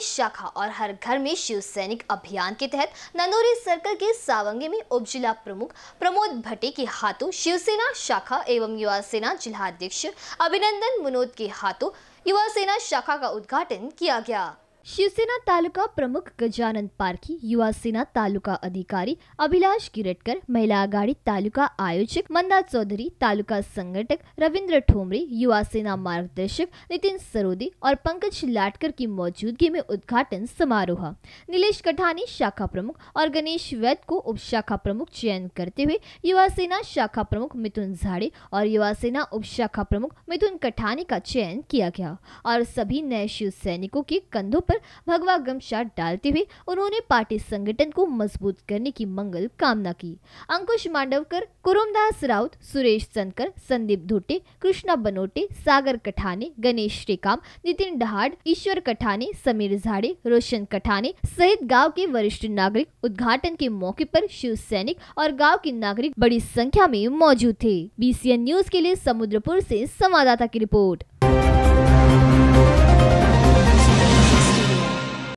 की शाखा और हर घर में शिव सैनिक अभियान के तहत ननोरी सर्कल के सावंगी में उप जिला प्रमुख प्रमोद भट्टी के हाथों शिवसेना शाखा एवं युवा सेना जिलाध्यक्ष अभिनंदन मुनोद के हाथों युवा सेना शाखा का उद्घाटन किया गया शिवसेना तालुका प्रमुख गजानन पारखी युवा सेना तालुका अधिकारी अभिलाष किरटकर महिला आघाडी तालुका आयोजक मंदा चौधरी तालुका संगठक रविंद्र ठोमरे युवा सेना मार्गदर्शक नितिन सरोदे और पंकज लाटकर की मौजूदगी में उद्घाटन समारोह नीलेष कठानी शाखा प्रमुख और गणेश वैद को उप शाखा प्रमुख चयन करते हुए युवा सेना शाखा प्रमुख मिथुन झाड़े और युवा सेना उप शाखा प्रमुख मिथुन कठानी का चयन किया गया और सभी नए शिव सैनिकों के कंधों पर भगवा गमशा डालते हुए उन्होंने पार्टी संगठन को मजबूत करने की मंगल कामना की अंकुश मांडवकर कुरुमदास राउत सुरेश चंदकर संदीप धोटे कृष्णा बनोटे सागर कठाने गणेश श्रीकाम नितिन डहाड ईश्वर कठाने समीर झाड़े रोशन कठाने सहित गाँव के वरिष्ठ नागरिक उद्घाटन के मौके पर शिव सैनिक और गाँव के नागरिक बड़ी संख्या में मौजूद थे बी न्यूज के लिए समुद्रपुर से संवाददाता की रिपोर्ट